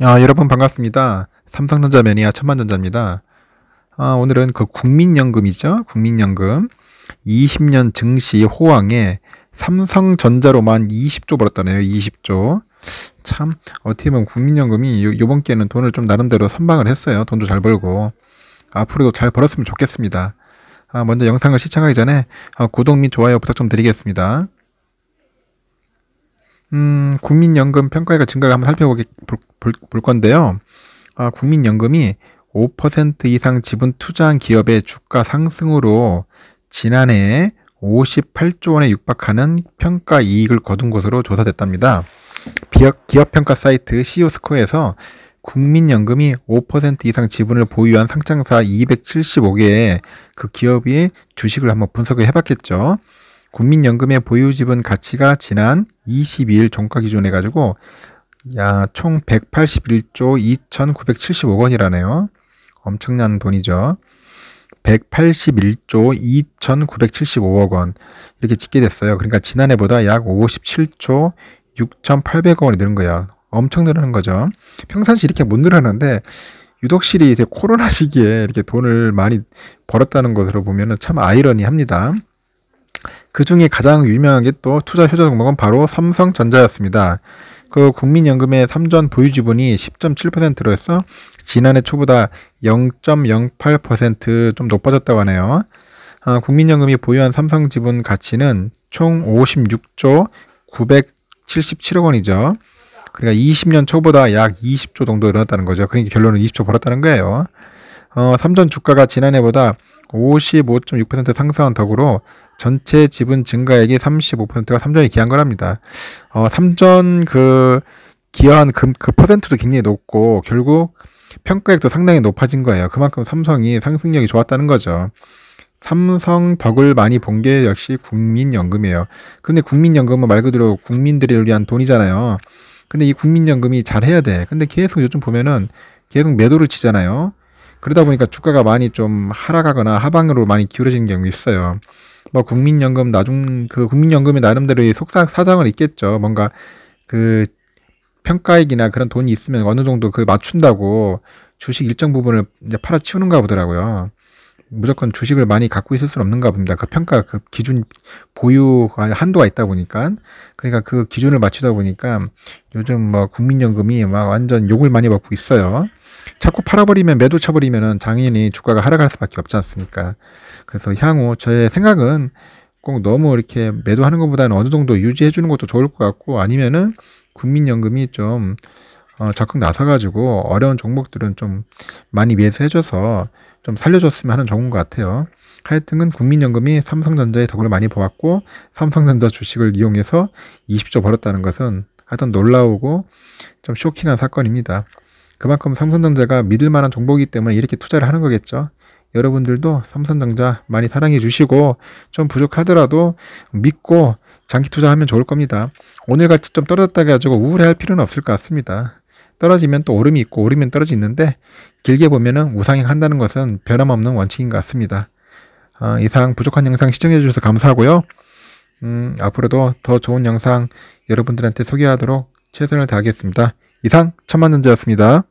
아, 여러분 반갑습니다. 삼성전자 매니아 천만전자입니다. 아, 오늘은 그 국민연금이죠. 국민연금 20년 증시 호황에 삼성전자로만 20조 벌었다네요. 20조. 참 어떻게 보면 국민연금이 요, 번 기에는 돈을 좀 나름대로 선방을 했어요. 돈도 잘 벌고 앞으로도 잘 벌었으면 좋겠습니다. 아, 먼저 영상을 시청하기 전에 아, 구독 및 좋아요 부탁 좀 드리겠습니다. 음, 국민연금 평가액의 증가를 한번 살펴볼 볼 건데요. 아, 국민연금이 5% 이상 지분 투자한 기업의 주가 상승으로 지난해 58조 원에 육박하는 평가 이익을 거둔 것으로 조사됐답니다. 기업, 평가 사이트 CEO 스코어에서 국민연금이 5% 이상 지분을 보유한 상장사 275개의 그 기업의 주식을 한번 분석을 해봤겠죠. 국민연금의 보유 지분 가치가 지난 22일 종가 기준해 가지고 야, 총 181조 2,975원이라네요. 엄청난 돈이죠. 181조 2,975억 원 이렇게 찍게 됐어요. 그러니까 지난해보다 약 57조 6,800억 원이 늘은 거예요. 엄청 늘어난 거죠. 평상시 이렇게 못 늘어나는데 유독실이 이제 코로나 시기에 이렇게 돈을 많이 벌었다는 것으로 보면 참 아이러니합니다. 그 중에 가장 유명한 게 또 투자 효자 종목은 바로 삼성전자였습니다. 그 국민연금의 3전 보유 지분이 10.7%로 해서 지난해 초보다 0.08%좀 높아졌다고 하네요. 아, 국민연금이 보유한 삼성 지분 가치는 총 56조 977억 원이죠. 그러니까 20년 초보다 약 20조 정도 늘어났다는 거죠. 그러니까 결론은 20조 벌었다는 거예요. 어, 삼전 주가가 지난해보다 55.6% 상승한 덕으로 전체 지분 증가액이 35%가 삼전에 기한 거랍니다. 어, 삼전 그 기여한 금, 그 퍼센트도 굉장히 높고 결국 평가액도 상당히 높아진 거예요. 그만큼 삼성이 상승력이 좋았다는 거죠. 삼성 덕을 많이 본 게 역시 국민연금이에요. 근데 국민연금은 말 그대로 국민들을 위한 돈이잖아요. 근데 이 국민연금이 잘해야 돼. 근데 계속 요즘 보면은 계속 매도를 치잖아요. 그러다 보니까 주가가 많이 좀 하락하거나 하방으로 많이 기울어지는 경우 있어요. 뭐 국민연금 나중 그 국민연금이 나름대로의 속상 사정은 있겠죠. 뭔가 그 평가액이나 그런 돈이 있으면 어느 정도 그 맞춘다고 주식 일정 부분을 이제 팔아치우는가 보더라고요. 무조건 주식을 많이 갖고 있을 수는 없는가 봅니다. 그 평가 그 기준 보유 한도가 있다 보니까 그러니까 그 기준을 맞추다 보니까 요즘 뭐 국민연금이 막 완전 욕을 많이 먹고 있어요. 자꾸 팔아버리면 매도 쳐버리면은 당연히 주가가 하락할 수밖에 없지 않습니까? 그래서 향후 저의 생각은 꼭 너무 이렇게 매도하는 것보다는 어느 정도 유지해 주는 것도 좋을 것 같고 아니면은 국민연금이 좀 어, 적극 나서가지고 어려운 종목들은 좀 많이 매수해줘서 좀 살려줬으면 하는 정운 것 같아요. 하여튼 국민연금이 삼성전자의 덕을 많이 보았고 삼성전자 주식을 이용해서 20조 벌었다는 것은 하여튼 놀라우고 좀 쇼킹한 사건입니다. 그만큼 삼성전자가 믿을 만한 정보이기 때문에 이렇게 투자를 하는 거겠죠. 여러분들도 삼성전자 많이 사랑해 주시고 좀 부족하더라도 믿고 장기 투자하면 좋을 겁니다. 오늘같이 좀 떨어졌다 가지고 우울해할 필요는 없을 것 같습니다. 떨어지면 또 오름이 있고 오르면 떨어지는데 길게 보면은 우상향한다는 것은 변함없는 원칙인 것 같습니다. 아, 이상 부족한 영상 시청해 주셔서 감사하고요. 음, 앞으로도 더 좋은 영상 여러분들한테 소개하도록 최선을 다하겠습니다. 이상 천만전자였습니다.